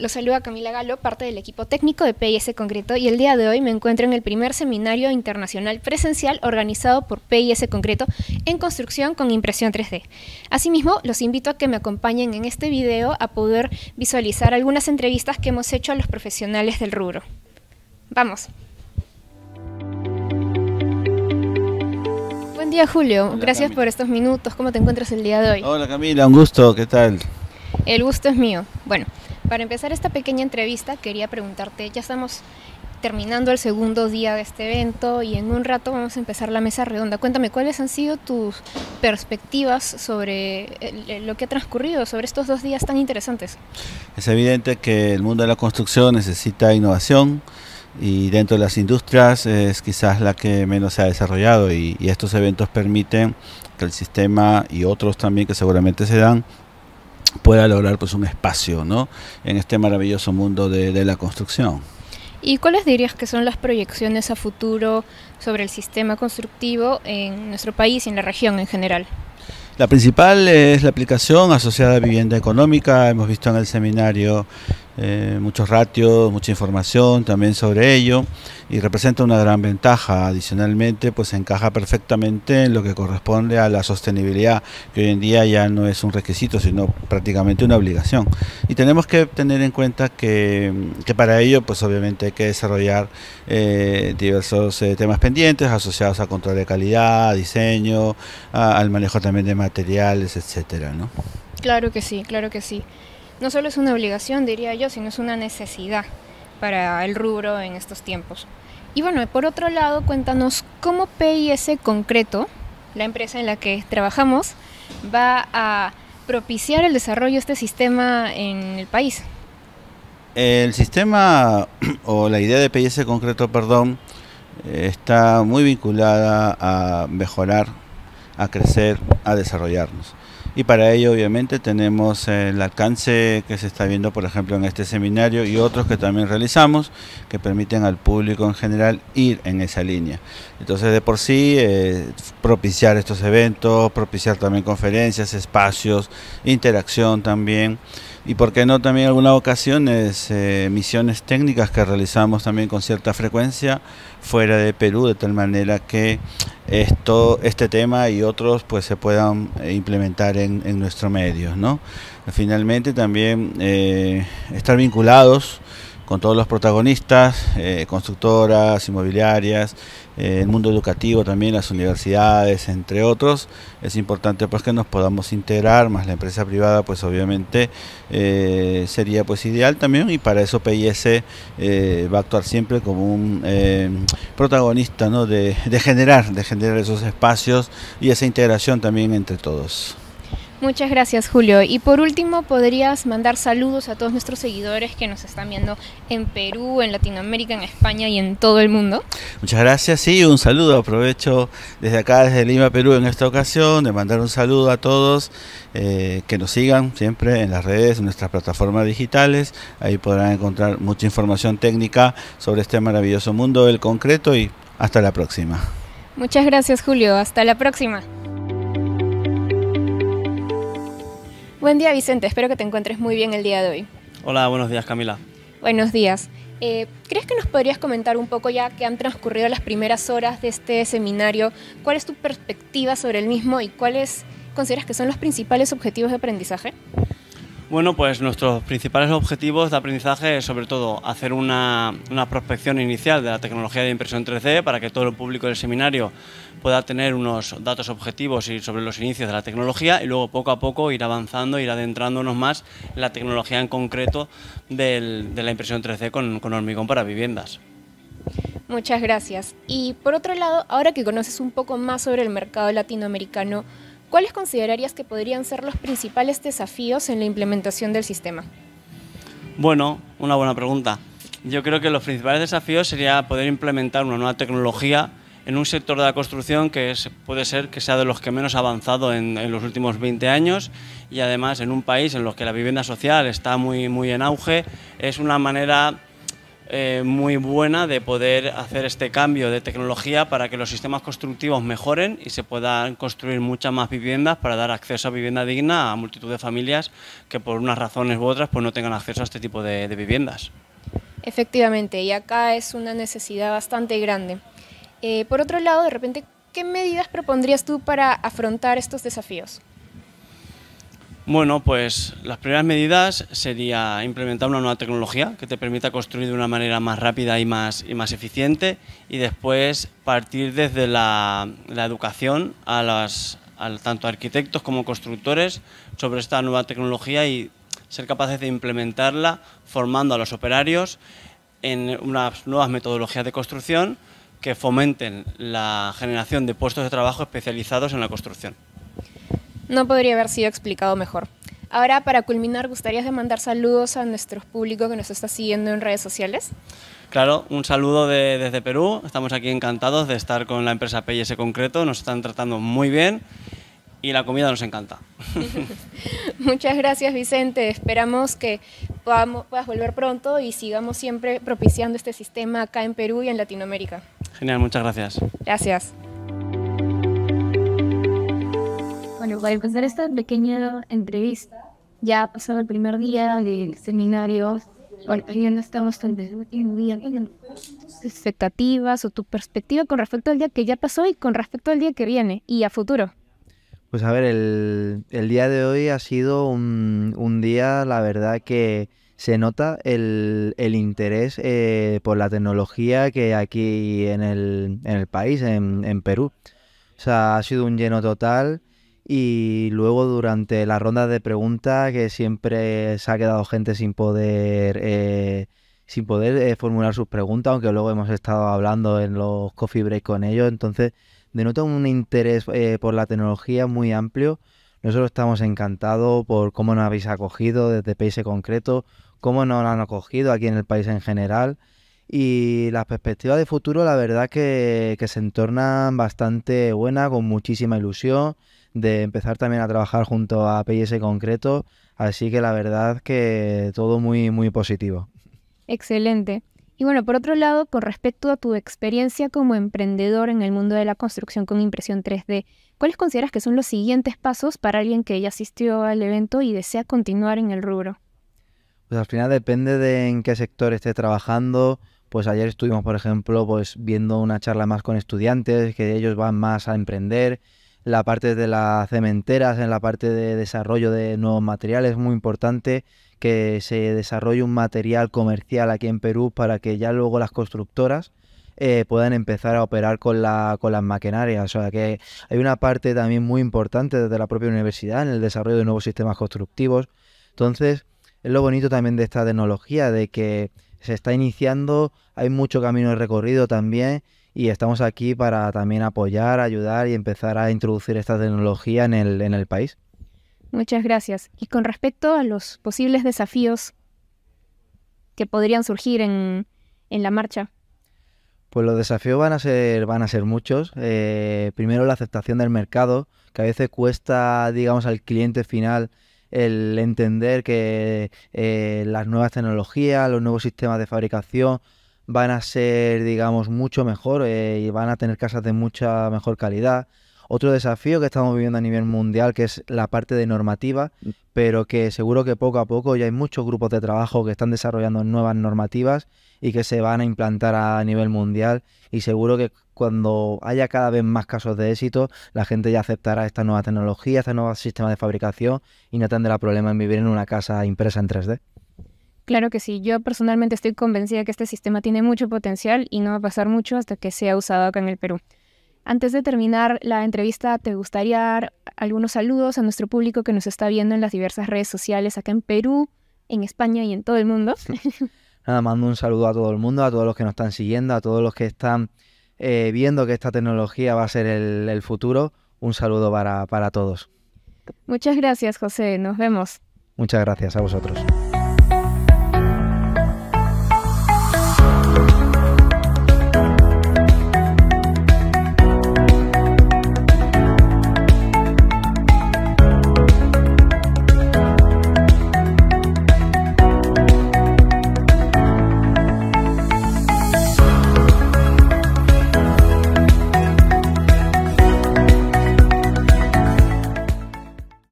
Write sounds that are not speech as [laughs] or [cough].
Los saluda Camila Galo, parte del equipo técnico de PIS Concreto y el día de hoy me encuentro en el primer seminario internacional presencial organizado por PIS Concreto en construcción con impresión 3D. Asimismo, los invito a que me acompañen en este video a poder visualizar algunas entrevistas que hemos hecho a los profesionales del rubro. ¡Vamos! Buen día Julio, gracias por estos minutos. ¿Cómo te encuentras el día de hoy? Hola Camila, un gusto, ¿qué tal? El gusto es mío. Bueno, para empezar esta pequeña entrevista quería preguntarte, ya estamos terminando el segundo día de este evento y en un rato vamos a empezar la mesa redonda. Cuéntame, ¿cuáles han sido tus perspectivas sobre lo que ha transcurrido, sobre estos dos días tan interesantes? Es evidente que el mundo de la construcción necesita innovación y dentro de las industrias es quizás la que menos se ha desarrollado y, estos eventos permiten que el sistema y otros también que seguramente se dan pueda lograr pues un espacio ¿no? en este maravilloso mundo de, de la construcción. ¿Y cuáles dirías que son las proyecciones a futuro sobre el sistema constructivo en nuestro país y en la región en general? La principal es la aplicación asociada a vivienda económica. Hemos visto en el seminario eh, muchos ratios, mucha información también sobre ello y representa una gran ventaja. Adicionalmente, pues encaja perfectamente en lo que corresponde a la sostenibilidad, que hoy en día ya no es un requisito, sino prácticamente una obligación. Y tenemos que tener en cuenta que, para ello, pues obviamente hay que desarrollar eh, diversos eh, temas pendientes asociados a control de calidad, diseño, al manejo también de materiales, etcétera, Claro que sí, claro que sí no solo es una obligación, diría yo, sino es una necesidad para el rubro en estos tiempos. Y bueno, por otro lado, cuéntanos cómo PIS concreto, la empresa en la que trabajamos, va a propiciar el desarrollo de este sistema en el país. El sistema [clears throat] o la idea de PIS concreto, perdón, está muy vinculada a mejorar, a crecer, a desarrollarnos. Y para ello obviamente tenemos el alcance que se está viendo por ejemplo en este seminario y otros que también realizamos que permiten al público en general ir en esa línea. Entonces de por sí eh, propiciar estos eventos, propiciar también conferencias, espacios, interacción también y por qué no también algunas ocasiones eh, misiones técnicas que realizamos también con cierta frecuencia fuera de Perú de tal manera que esto, este tema y otros pues se puedan eh, implementar en, en nuestros medios. Finalmente también eh, estar vinculados con todos los protagonistas, eh, constructoras, inmobiliarias, eh, el mundo educativo también, las universidades, entre otros. Es importante pues que nos podamos integrar, más la empresa privada pues obviamente eh, sería pues ideal también y para eso PIS eh, va a actuar siempre como un protagonista ¿no? de, de generar, de generar esos espacios y esa integración también entre todos. Muchas gracias, Julio. Y por último, podrías mandar saludos a todos nuestros seguidores que nos están viendo en Perú, en Latinoamérica, en España y en todo el mundo. Muchas gracias, sí, un saludo. Aprovecho desde acá, desde Lima, Perú, en esta ocasión, de mandar un saludo a todos eh, que nos sigan siempre en las redes, en nuestras plataformas digitales. Ahí podrán encontrar mucha información técnica sobre este maravilloso mundo del concreto y hasta la próxima. Muchas gracias, Julio. Hasta la próxima. Buen día Vicente, espero que te encuentres muy bien el día de hoy. Hola, buenos días Camila. Buenos días. Eh, ¿Crees que nos podrías comentar un poco ya que han transcurrido las primeras horas de este seminario? ¿Cuál es tu perspectiva sobre el mismo y cuáles consideras que son los principales objetivos de aprendizaje? Bueno, pues nuestros principales objetivos de aprendizaje es sobre todo hacer una, prospección inicial de la tecnología de impresión 3D para que todo el público del seminario pueda tener unos datos objetivos y sobre los inicios de la tecnología y luego poco a poco ir avanzando, ir adentrándonos más en la tecnología en concreto de la impresión 3D con hormigón para viviendas. Muchas gracias. Y por otro lado, ahora que conoces un poco más sobre el mercado latinoamericano, ¿cuáles considerarías que podrían ser los principales desafíos en la implementación del sistema? Bueno, una buena pregunta. Yo creo que los principales desafíos sería poder implementar una nueva tecnología en un sector de la construcción que puede ser que sea de los que menos ha avanzado en, los últimos 20 años y además en un país en los que la vivienda social está muy, muy en auge, es una manera eh, muy buena de poder hacer este cambio de tecnología para que los sistemas constructivos mejoren y se puedan construir muchas más viviendas para dar acceso a vivienda digna a multitud de familias que por unas razones u otras pues no tengan acceso a este tipo de, viviendas. Efectivamente, y acá es una necesidad bastante grande. Eh, por otro lado, de repente, ¿qué medidas propondrías tú para afrontar estos desafíos? Bueno, pues las primeras medidas sería implementar una nueva tecnología que te permita construir de una manera más rápida y más, eficiente y después partir desde la, educación a, las, a tanto arquitectos como constructores sobre esta nueva tecnología y ser capaces de implementarla formando a los operarios en unas nuevas metodologías de construcción que fomenten la generación de puestos de trabajo especializados en la construcción. No podría haber sido explicado mejor. Ahora, para culminar, ¿gustarías de mandar saludos a nuestro público que nos está siguiendo en redes sociales? Claro, un saludo desde Perú. Estamos aquí encantados de estar con la empresa P&S concreto. Nos están tratando muy bien y la comida nos encanta. [laughs] [laughs] Muchas gracias, Vicente. Esperamos que podamos, puedas volver pronto y sigamos siempre propiciando este sistema acá en Perú y en Latinoamérica. Genial, muchas gracias. Gracias. para empezar esta pequeña entrevista, ya ha pasado el primer día del seminario, bueno, ya no estamos tan día. expectativas o tu perspectiva con respecto al día que ya pasó y con respecto al día que viene y a futuro? Pues a ver, el, el día de hoy ha sido un, un, día, la verdad, que se nota el, el interés eh, por la tecnología que aquí en el, en el país, en, en Perú. O sea, ha sido un lleno total y luego durante la ronda de preguntas, que siempre se ha quedado gente sin poder, eh, sin poder eh, formular sus preguntas, aunque luego hemos estado hablando en los coffee break con ellos. Entonces, denota un interés eh, por la tecnología muy amplio. Nosotros estamos encantados por cómo nos habéis acogido desde países concretos, cómo nos han acogido aquí en el país en general. Y las perspectivas de futuro, la verdad que, que se entornan bastante buenas, con muchísima ilusión de empezar también a trabajar junto a PIS Concreto. Así que la verdad que todo muy, muy positivo. Excelente. Y bueno, por otro lado, con respecto a tu experiencia como emprendedor en el mundo de la construcción con impresión 3D, ¿cuáles consideras que son los siguientes pasos para alguien que ya asistió al evento y desea continuar en el rubro? Pues al final depende de en qué sector esté trabajando. Pues ayer estuvimos, por ejemplo, pues viendo una charla más con estudiantes, que ellos van más a emprender la parte de las cementeras, en la parte de desarrollo de nuevos materiales. Es muy importante que se desarrolle un material comercial aquí en Perú para que ya luego las constructoras eh, puedan empezar a operar con, la, con las maquinarias. O sea que hay una parte también muy importante desde la propia universidad en el desarrollo de nuevos sistemas constructivos. Entonces, es lo bonito también de esta tecnología, de que se está iniciando, hay mucho camino recorrido también y estamos aquí para también apoyar, ayudar y empezar a introducir esta tecnología en el, en el país. Muchas gracias. Y con respecto a los posibles desafíos que podrían surgir en, en la marcha. Pues los desafíos van a ser, van a ser muchos. Eh, primero la aceptación del mercado, que a veces cuesta, digamos, al cliente final el entender que eh, las nuevas tecnologías, los nuevos sistemas de fabricación, van a ser, digamos, mucho mejor eh, y van a tener casas de mucha mejor calidad. Otro desafío que estamos viviendo a nivel mundial, que es la parte de normativa, mm. pero que seguro que poco a poco ya hay muchos grupos de trabajo que están desarrollando nuevas normativas y que se van a implantar a nivel mundial y seguro que cuando haya cada vez más casos de éxito, la gente ya aceptará esta nueva tecnología, este nuevo sistema de fabricación y no tendrá problema en vivir en una casa impresa en 3D. Claro que sí, yo personalmente estoy convencida que este sistema tiene mucho potencial y no va a pasar mucho hasta que sea usado acá en el Perú. Antes de terminar la entrevista, ¿te gustaría dar algunos saludos a nuestro público que nos está viendo en las diversas redes sociales acá en Perú, en España y en todo el mundo? [laughs] Nada, mando un saludo a todo el mundo, a todos los que nos están siguiendo, a todos los que están eh, viendo que esta tecnología va a ser el, futuro. Un saludo para, para todos. Muchas gracias, José. Nos vemos. Muchas gracias a vosotros.